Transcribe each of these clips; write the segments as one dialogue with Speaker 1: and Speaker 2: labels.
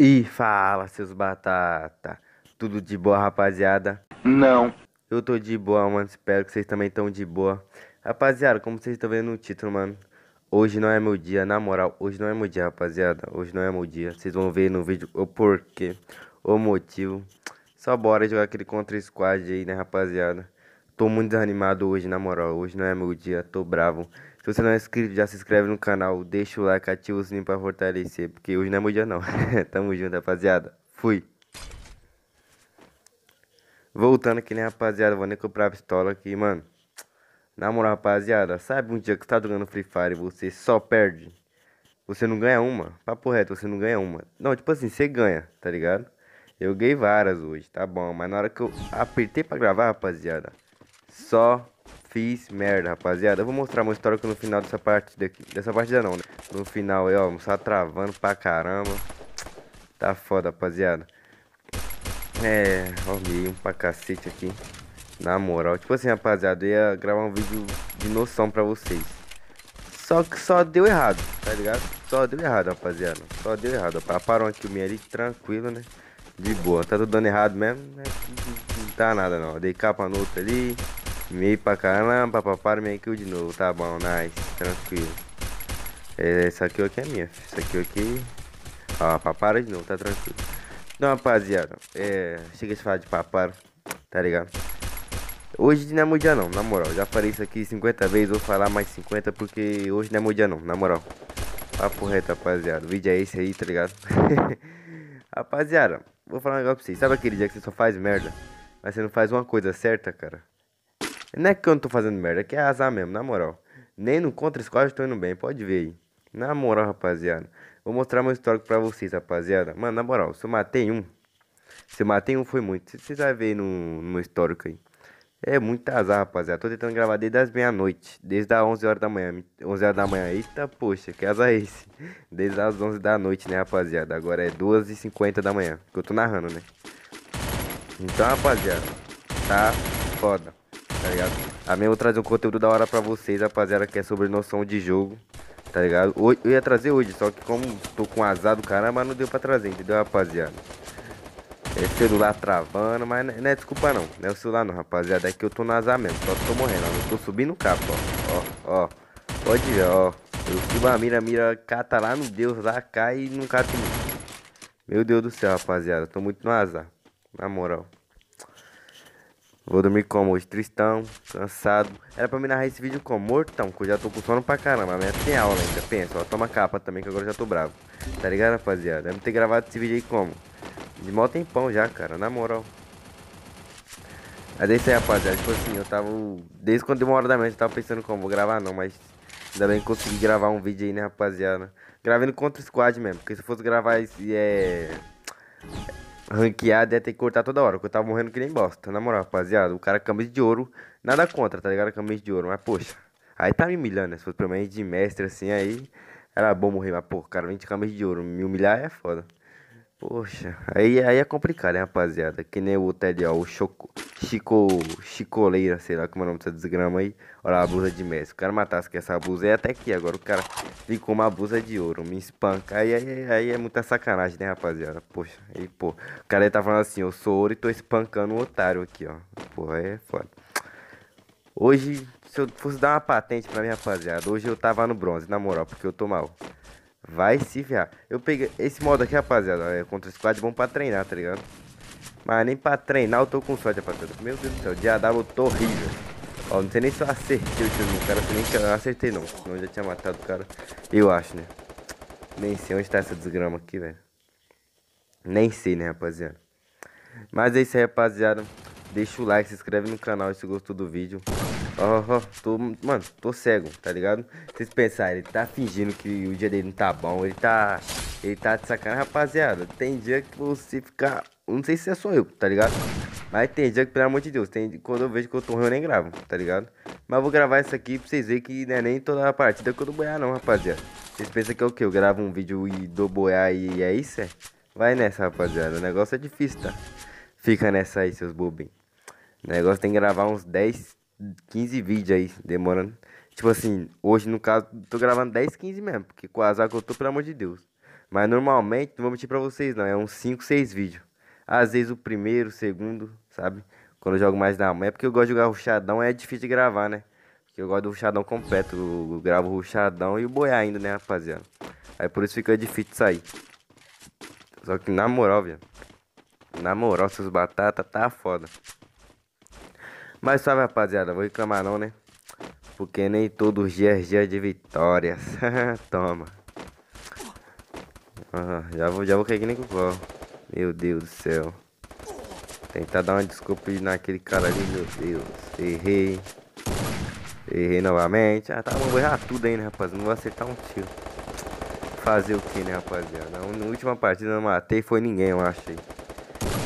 Speaker 1: E fala, seus batata. Tudo de boa, rapaziada? Não. Eu tô de boa, mano. Espero que vocês também estão de boa. Rapaziada, como vocês estão vendo no título, mano. Hoje não é meu dia, na moral. Hoje não é meu dia, rapaziada. Hoje não é meu dia. Vocês vão ver no vídeo o porquê, o motivo. Só bora jogar aquele contra squad aí, né, rapaziada? Tô muito desanimado hoje, na moral. Hoje não é meu dia, tô bravo. Se você não é inscrito, já se inscreve no canal, deixa o like, ativa o sininho pra fortalecer, porque hoje não é meu dia não. Tamo junto, rapaziada. Fui. Voltando aqui, né, rapaziada, vou nem comprar a pistola aqui, mano. Na moral, rapaziada, sabe um dia que você tá jogando Free Fire e você só perde? Você não ganha uma? Papo reto, você não ganha uma. Não, tipo assim, você ganha, tá ligado? Eu ganhei várias hoje, tá bom. Mas na hora que eu apertei pra gravar, rapaziada, só fiz merda, rapaziada. Eu vou mostrar uma história aqui no final dessa partida aqui. Dessa partida não, né? No final aí, ó, só travando pra caramba. Tá foda, rapaziada. É, hormiguinho pra cacete aqui. Na moral, tipo assim, rapaziada, eu ia gravar um vídeo de noção pra vocês. Só que só deu errado, tá ligado? Só deu errado, rapaziada. Só deu errado. Aparam aqui o meio ali, tranquilo, né? De boa. Tá tudo dando errado mesmo. Né? Não tá nada, não. Dei capa no outro ali. Meio pra caramba, paparam meio kill de novo. Tá bom, nice, tranquilo. Essa é, aqui aqui é minha. Essa aqui aqui. Ó, papara de novo, tá tranquilo. Então, rapaziada, é. Chega a falar de papara, tá ligado? Hoje não é meu não, na moral. Já falei isso aqui 50 vezes, vou falar mais 50 porque hoje não é meu não, na moral. Papo reto, rapaziada. O vídeo é esse aí, tá ligado? rapaziada, vou falar um negócio pra vocês. Sabe aquele dia que você só faz merda? Mas você não faz uma coisa certa, cara? Não é que eu não tô fazendo merda, é que é azar mesmo, na moral. Nem no contra squad eu tô indo bem, pode ver aí. Na moral, rapaziada. Vou mostrar meu histórico pra vocês, rapaziada. Mano, na moral, se eu matei um, se eu matei um foi muito. Vocês vão ver no, no meu histórico aí. É muito azar, rapaziada. Tô tentando gravar desde as meia-noite. Desde as 11 horas da manhã. 11 horas da manhã. Eita, poxa, que azar é esse? Desde as 11 da noite, né, rapaziada? Agora é 2h50 da manhã. Que eu tô narrando, né? Então, rapaziada, tá foda tá ligado? Amanhã eu vou trazer um conteúdo da hora pra vocês, rapaziada, que é sobre noção de jogo, tá ligado? Eu ia trazer hoje, só que como tô com azar do caramba, não deu pra trazer, entendeu, rapaziada? É celular travando, mas não é, é desculpa não, não é o celular não, rapaziada, é que eu tô no azar mesmo, só tô morrendo, ó, eu tô subindo o capo, ó, ó, ó, pode ver, ó, eu subo a mira, a mira cata lá no Deus, lá cai e não cata em mim. Meu Deus do céu, rapaziada, tô muito no azar, na moral. Vou dormir como hoje, tristão, cansado. Era pra me narrar esse vídeo como mortão, que eu já tô com sono pra caramba. Amanhã tem assim é aula ainda, né? pensa, ó. Toma capa também, que agora eu já tô bravo. Tá ligado, rapaziada? Deve ter gravado esse vídeo aí como? De mó tempão já, cara, na moral. Mas é isso aí, rapaziada. Tipo assim, eu tava... Desde quando deu uma hora da manhã, eu tava pensando como, vou gravar não, mas... Ainda bem que consegui gravar um vídeo aí, né, rapaziada. Gravando contra o squad mesmo, porque se eu fosse gravar esse... É ranqueado ia ter que cortar toda hora, porque eu tava morrendo que nem bosta. Na moral, rapaziada, o cara camisa de ouro, nada contra, tá ligado? Camisa de ouro, mas poxa, aí tá me humilhando, né? Se fosse pelo menos de mestre assim, aí era bom morrer, mas pô, cara, vem de camisa de ouro, me humilhar é foda. Poxa, aí, aí é complicado, hein, rapaziada? Que nem o Ted, ó, o Choco, Chico, Chicoleira, sei lá como é o nome dessa desgrama aí. Olha a blusa de Messi. O cara matasse com essa blusa aí é até aqui. Agora o cara ficou uma blusa de ouro, me espanca. Aí, aí, aí é muita sacanagem, né, rapaziada? Poxa, aí, pô, o cara aí tá falando assim, eu sou ouro e tô espancando um otário aqui, ó. Pô, aí é foda. Hoje, se eu fosse dar uma patente pra mim, rapaziada, hoje eu tava no bronze, na moral, porque eu tô mal. Vai se ferrar. Eu peguei esse modo aqui, rapaziada. É contra o squad bom pra treinar, tá ligado? Mas nem pra treinar eu tô com sorte, rapaziada. Meu Deus do céu, de AW eu horrível. Ó, não sei nem se eu acertei o tiro do cara. Se nem que eu acertei, não. Senão eu já tinha matado o cara. Eu acho, né? Nem sei onde tá essa desgrama aqui, velho. Nem sei, né, rapaziada. Mas é isso aí, rapaziada. Deixa o like, se inscreve no canal se gostou do vídeo. Aham, tô, mano, tô cego, tá ligado? Vocês pensarem, ele tá fingindo que o dia dele não tá bom, ele tá. Ele tá de sacanagem, rapaziada. Tem dia que você fica. Não sei se é só eu, tá ligado? Mas tem dia que, pelo amor de Deus, tem, quando eu vejo que eu tô ruim, eu nem gravo, tá ligado? Mas eu vou gravar isso aqui pra vocês verem que não é nem toda a partida que eu dou boiar, não, rapaziada. Vocês pensam que é o que? Eu gravo um vídeo e dou boiar e é isso? É? Vai nessa, rapaziada. O negócio é difícil, tá? Fica nessa aí, seus bobinhos. O negócio tem que gravar uns 10, 15 vídeos aí, demorando. Tipo assim, hoje no caso, tô gravando 10, 15 mesmo, porque com eu tô, pelo amor de Deus. Mas normalmente, não vou mentir pra vocês não, é uns 5, 6 vídeos. Às vezes o primeiro, o segundo, sabe? Quando eu jogo mais na manhã, é porque eu gosto de jogar ruchadão, é difícil de gravar, né? Porque eu gosto do ruchadão completo, eu, gravo o ruchadão e o boi ainda, né, rapaziada? Aí por isso fica difícil de sair. Só que na moral, velho, na moral, seus batata tá foda. Mas sabe, rapaziada, vou reclamar não, né? Porque nem todos os dias é dia de vitórias. Toma. Ah, já vou, já vou cair que nem com o Meu Deus do céu. Tentar dar uma desculpa naquele cara ali, meu Deus. Errei. Errei novamente. Ah, tá bom, vou errar tudo aí, né, rapaziada? Não vou acertar um tiro. Fazer o que, né, rapaziada? Na última partida eu matei, foi ninguém, eu achei.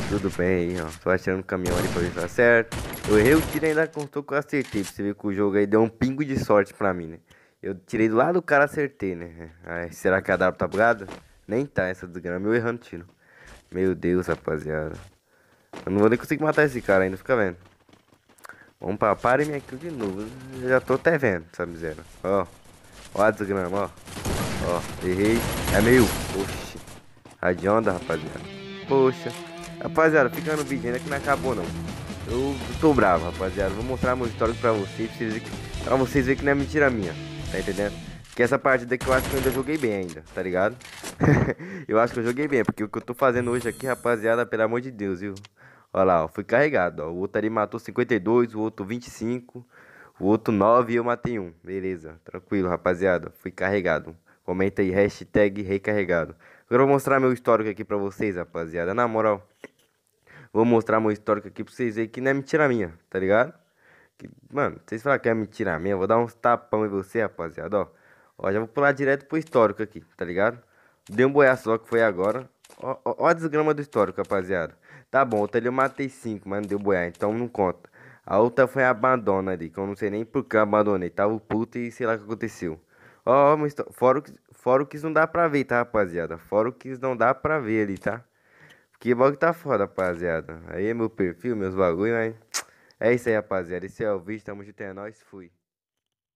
Speaker 1: Tudo bem aí, ó. Tô achando o caminhão ali pra ver se tá certo. Eu errei o tiro ainda contou que eu acertei. você ver que o jogo aí deu um pingo de sorte pra mim, né? Eu tirei do lado do cara acertei, né? será que a W tá bugada? Nem tá essa desgrama, eu errando tiro. Meu Deus, rapaziada. Eu não vou nem conseguir matar esse cara ainda, fica vendo. Vamos pra pare minha kill de novo. Eu já tô até vendo essa tá miséria. Ó. Ó a desgrama, ó. Ó, errei. É meio. Oxi. A de onda, rapaziada. Poxa. Rapaziada, fica no vídeo ainda que não acabou não. Eu tô bravo, rapaziada. Vou mostrar meu histórico pra vocês, pra vocês, verem que, pra vocês verem que não é mentira minha. Tá entendendo? Que essa partida aqui eu acho que eu ainda joguei bem ainda, tá ligado? eu acho que eu joguei bem, porque o que eu tô fazendo hoje aqui, rapaziada, pelo amor de Deus, viu? Olha lá, ó, fui carregado, ó. O outro ali matou 52, o outro 25, o outro 9 e eu matei um. Beleza, tranquilo, rapaziada. Fui carregado. Comenta aí, hashtag recarregado. Agora eu vou mostrar meu histórico aqui pra vocês, rapaziada. Na moral... Vou mostrar meu histórico aqui pra vocês verem que não é mentira minha, tá ligado? Que, mano, vocês falam que é mentira minha, vou dar uns tapão em você, rapaziada, ó. Ó, já vou pular direto pro histórico aqui, tá ligado? Deu um boia só que foi agora. Ó, ó, ó, a desgrama do histórico, rapaziada. Tá bom, outra ali eu matei 5, mas não deu boiar, então não conta. A outra foi a abandona ali, que eu não sei nem por que eu abandonei. Tava puto e sei lá o que aconteceu. Ó, ó, fora o, que, fora o que não dá pra ver, tá, rapaziada? Fora o que não dá pra ver ali, tá? Que é bom que tá foda, rapaziada. Aí é meu perfil, meus bagulho, mas. É isso aí, rapaziada. Esse é o vídeo. Tamo junto, é nóis. Fui.